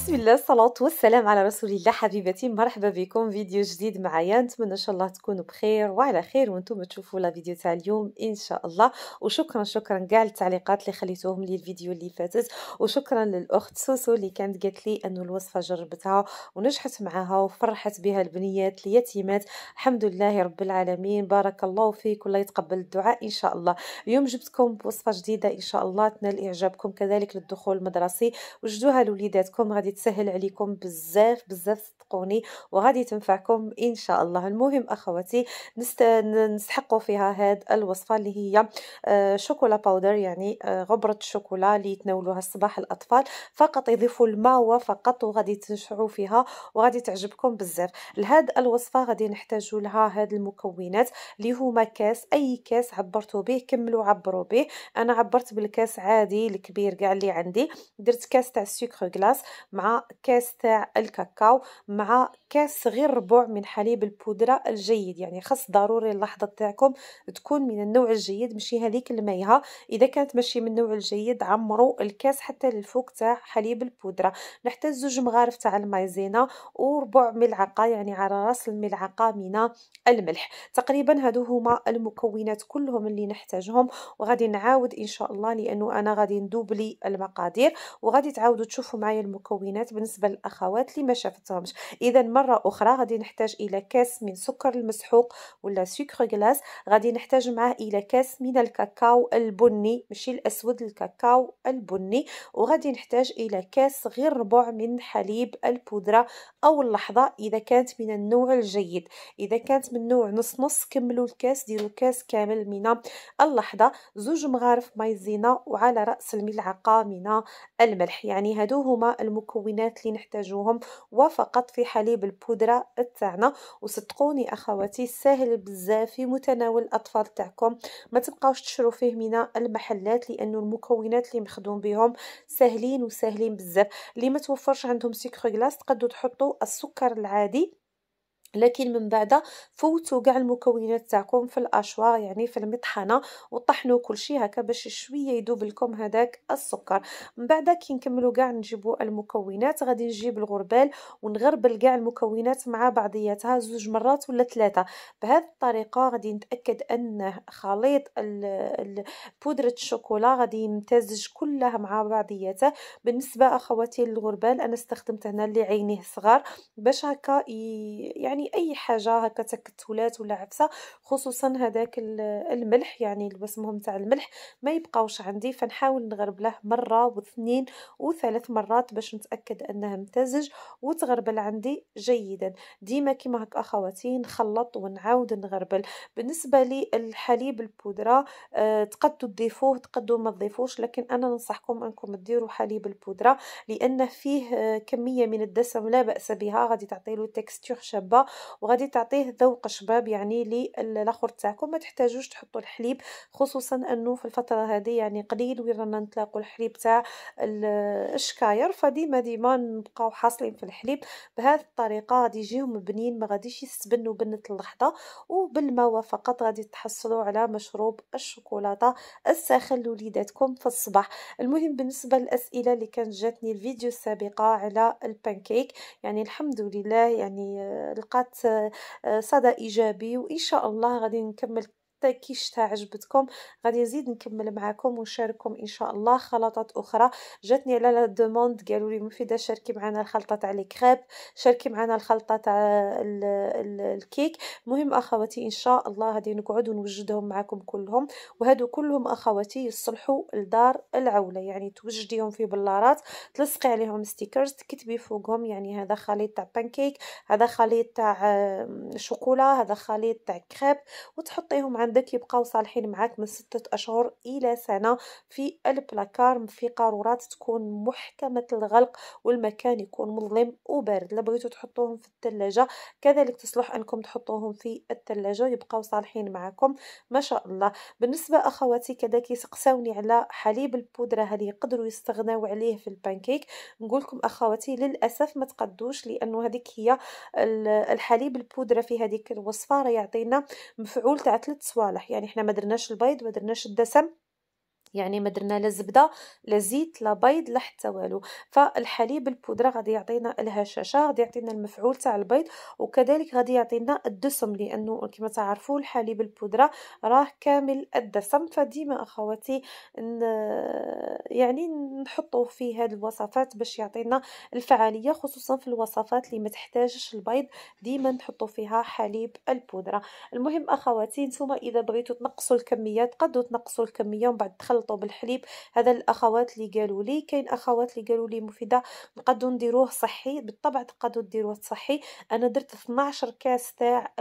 بسم الله الصلاة والسلام على رسول الله حبيبتي مرحبا بكم فيديو جديد معايا نتمنى ان شاء الله تكونوا بخير وعلى خير وانتم تشوفوا لا فيديو تاع اليوم ان شاء الله وشكرا شكرا كاع التعليقات اللي خليتوهم لي الفيديو اللي فاتت وشكرا للاخت سوسو اللي كانت قالت لي انه الوصفه جربتها ونجحت معاها وفرحت بها البنيات اليتيمات الحمد لله رب العالمين بارك الله فيك والله يتقبل الدعاء ان شاء الله اليوم جبتكم بوصفه جديده ان شاء الله تنال اعجابكم كذلك للدخول المدرسي وجدوها لوليداتكم غادي غادي تسهل عليكم بزاف بزاف صدقوني وغادي تنفعكم ان شاء الله المهم اخواتي نستحقوا فيها هاد الوصفه اللي هي آه، شوكولا باودر يعني آه، غبره الشوكولا اللي يتناولوها الصباح الاطفال فقط يضيفوا الماء فقط وغادي تنشعوا فيها وغادي تعجبكم بزاف لهاد الوصفه غادي نحتاجوا لها هاد المكونات اللي هما كاس اي كاس عبرتوا به كملوا عبروا به انا عبرت بالكاس عادي الكبير كاع اللي عندي درت كاس تاع السكر كلاص مع مع كاس تاع الكاكاو مع كاس غير ربع من حليب البودره الجيد يعني خاص ضروري اللحظه تاعكم تكون من النوع الجيد ماشي هذيك الميهه اذا كانت ماشي من النوع الجيد عمروا الكاس حتى للفوق تاع حليب البودره نحتاج زوج مغارف تاع المايزينا وربع ملعقه يعني على راس الملعقه من الملح تقريبا هادو هما المكونات كلهم اللي نحتاجهم وغادي نعاود ان شاء الله لانه انا غادي ندوب لي المقادير وغادي تعاودوا تشوفوا معايا المكونات البنات بالنسبه للاخوات اللي ما شافتهمش اذا مره اخرى غادي نحتاج الى كاس من سكر المسحوق ولا سكر غلاس غادي نحتاج معاه الى كاس من الكاكاو البني ماشي الاسود الكاكاو البني وغادي نحتاج الى كاس غير ربع من حليب البودره او اللحظه اذا كانت من النوع الجيد اذا كانت من نوع نص نص كملوا الكاس ديروا كاس كامل من اللحظه زوج مغارف مايزينا وعلى راس الملعقه من الملح يعني هادو هما المكونات المكونات اللي نحتاجوهم وفقط في حليب البودره تاعنا وصدقوني اخواتي ساهل بزاف في متناول الاطفال تاعكم ما تبقاوش تشرو فيه من المحلات لانه المكونات اللي مخدوم بهم ساهلين وساهلين بزاف اللي ما توفرش عندهم سكر غلاس تقدروا تحطوا السكر العادي لكن من بعد فوتوا كاع المكونات تاعكم في الاشوار يعني في المطحنه وطحنوا كل شيء هكا باش شويه يذوب لكم هذاك السكر من بعد كي نكملوا كاع نجيبوا المكونات غادي نجيب الغربال ونغربل كاع المكونات مع بعضياتها زوج مرات ولا ثلاثه بهذه الطريقه غادي نتاكد ان خليط بودره الشوكولا غادي يمتزج كلها مع بعضياته بالنسبه اخواتي للغربال انا استخدمت هنا اللي عينيه صغار باش هكا يعني يعني اي حاجه هكا تكتلات ولا عفسه خصوصا هذاك الملح يعني البسمهم تاع الملح ما يبقاوش عندي فنحاول نغرب له مره واثنين وثلاث مرات باش نتاكد انه امتزج وتغربل عندي جيدا ديما كيما هكا اخواتي نخلط ونعاود نغربل بالنسبه للحليب البودره أه تقدوا تضيفوه تقدوا ما تضيفوش لكن انا ننصحكم انكم تديروا حليب البودره لانه فيه آه، كميه من الدسم لا باس بها غادي تعطي له تكستور شابه وغادي تعطيه ذوق شباب يعني للاخر تاعكم ما تحتاجوش تحطوا الحليب خصوصا انه في الفتره هذه يعني قليل وين رانا نتلاقوا الحليب تاع الشكاير فديما ديما نبقاو حاصلين في الحليب بهذه الطريقه غادي يجيهم بنين ما غاديش يستبنوا بنه اللحظه وبالماء فقط غادي تحصلوا على مشروب الشوكولاته الساخن لوليداتكم في الصباح المهم بالنسبه للاسئله اللي كانت جاتني الفيديو السابقه على البانكيك يعني الحمد لله يعني آه، لقى لقات آه، صدى ايجابي وان شاء الله غادي نكمل حتى كيش عجبتكم غادي نزيد نكمل معاكم ونشارككم ان شاء الله خلطات اخرى جاتني على لا دوموند قالوا لي مفيده شاركي معنا الخلطه تاع لي كريب شاركي معنا الخلطه تاع الكيك مهم اخواتي ان شاء الله غادي نقعد ونوجدهم معاكم كلهم وهادو كلهم اخواتي يصلحوا لدار العوله يعني توجديهم في بلارات تلصقي عليهم ستيكرز تكتبي فوقهم يعني هذا خليط تاع بانكيك هذا خليط تاع شوكولا هذا خليط تاع كريب وتحطيهم عن عندك يبقاو صالحين معاك من ستة أشهر إلى سنة في البلاكار في قارورات تكون محكمة الغلق والمكان يكون مظلم وبارد لبغيتو بغيتو تحطوهم في الثلاجة كذلك تصلح أنكم تحطوهم في الثلاجة يبقاو صالحين معاكم ما شاء الله بالنسبة أخواتي كذا كيسقساوني على حليب البودرة هل يقدروا يستغناو عليه في البانكيك نقولكم أخواتي للأسف ما تقدوش لأنه هذيك هي الحليب البودرة في هذيك الوصفة راه يعطينا مفعول تاع سوا صوالح يعني احنا ما درناش البيض ما درناش الدسم يعني ما درنا لا زبده لا زيت لا بيض لا حتى والو فالحليب البودره غادي يعطينا الهشاشه غادي يعطينا المفعول تاع البيض وكذلك غادي يعطينا الدسم لانه كما تعرفوا الحليب البودره راه كامل الدسم فديما اخواتي ن... يعني نحطوه في هذه الوصفات باش يعطينا الفعاليه خصوصا في الوصفات اللي ما تحتاجش البيض ديما نحطوا فيها حليب البودره المهم اخواتي نتوما اذا بغيتوا تنقصوا الكميه تقدروا تنقصوا الكميه ومن بعد نخلطوا بالحليب هذا الاخوات اللي قالوا لي كاين اخوات اللي قالوا لي مفيده نقدروا نديروه صحي بالطبع تقدروا ديروه صحي انا درت 12 كاس تاع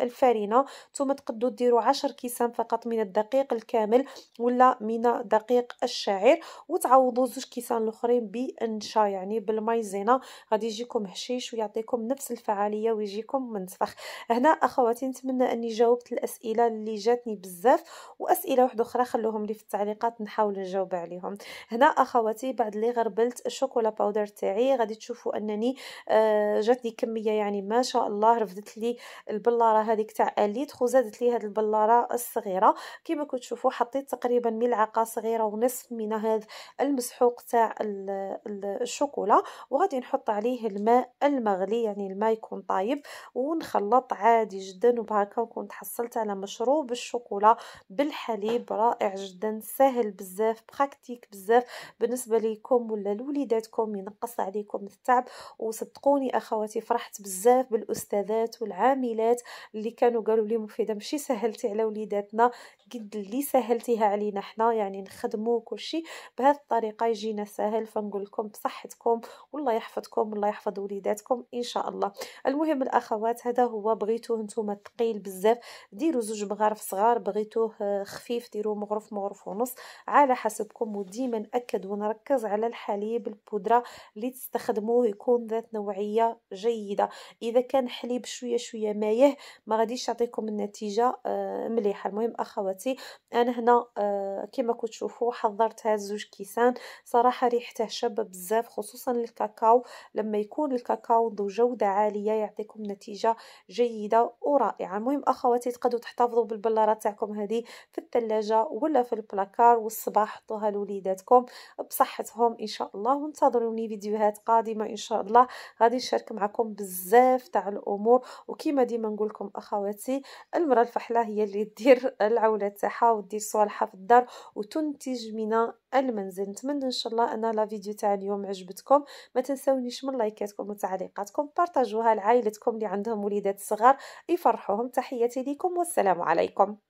الفرينه ثم تقدروا ديروا 10 كيسان فقط من الدقيق الكامل ولا من دقيق الشعير وتعوضوا زوج كيسان الاخرين بالنشا يعني بالمايزينا غادي يجيكم هشيش ويعطيكم نفس الفعاليه ويجيكم منسفخ هنا اخواتي نتمنى اني جاوبت الاسئله اللي جاتني بزاف واسئله واحده اخرى خلوهم لي في التعليقات فقط نحاول نجاوب عليهم هنا اخواتي بعد اللي غربلت الشوكولا باودر تاعي غادي تشوفوا انني آه، جاتني كميه يعني ما شاء الله رفدت لي البلاره هذيك تاع اليتر وزادت لي هذه البلاره الصغيره كما كنت تشوفوا حطيت تقريبا ملعقه صغيره ونصف من هذا المسحوق تاع الشوكولا وغادي نحط عليه الماء المغلي يعني الماء يكون طايب ونخلط عادي جدا وبهكا نكون تحصلت على مشروب الشوكولا بالحليب رائع جدا سهل ساهل بزاف براكتيك بزاف بالنسبه ليكم ولا لوليداتكم ينقص عليكم التعب وصدقوني اخواتي فرحت بزاف بالاستاذات والعاملات اللي كانوا قالوا لي مفيده ماشي سهلتي على وليداتنا قد اللي سهلتيها علينا حنا يعني نخدموا كلشي بهذه الطريقه يجينا ساهل فنقول لكم بصحتكم والله يحفظكم والله يحفظ وليداتكم ان شاء الله المهم الاخوات هذا هو بغيتوه نتوما ثقيل بزاف ديروا زوج مغارف صغار بغيتوه آه، خفيف ديروا مغرف مغرف ونص على حسبكم وديما نأكد ونركز على الحليب البودرة اللي تستخدموه يكون ذات نوعية جيدة إذا كان حليب شوية شوية مايه ما غاديش يعطيكم النتيجة آه، مليحة المهم أخواتي أنا هنا آه، كما كنت تشوفوا حضرت هاد زوج كيسان صراحة ريحته شابة بزاف خصوصا الكاكاو لما يكون الكاكاو ذو جودة عالية يعطيكم نتيجة جيدة ورائعة المهم أخواتي تقدروا تحتفظوا بالبلارة تاعكم هذه في الثلاجة ولا في البلاكار النهار والصباح حطوها لوليداتكم بصحتهم ان شاء الله وانتظروني فيديوهات قادمه ان شاء الله غادي نشارك معكم بزاف تاع الامور وكيما ديما نقول لكم اخواتي المراه الفحله هي اللي دير العوله تاعها ودير صوالحها في الدار وتنتج من المنزل نتمنى ان شاء الله ان لا فيديو تاع اليوم عجبتكم ما تنساونيش من لايكاتكم وتعليقاتكم بارطاجوها لعائلتكم اللي عندهم وليدات صغار يفرحوهم تحياتي ليكم والسلام عليكم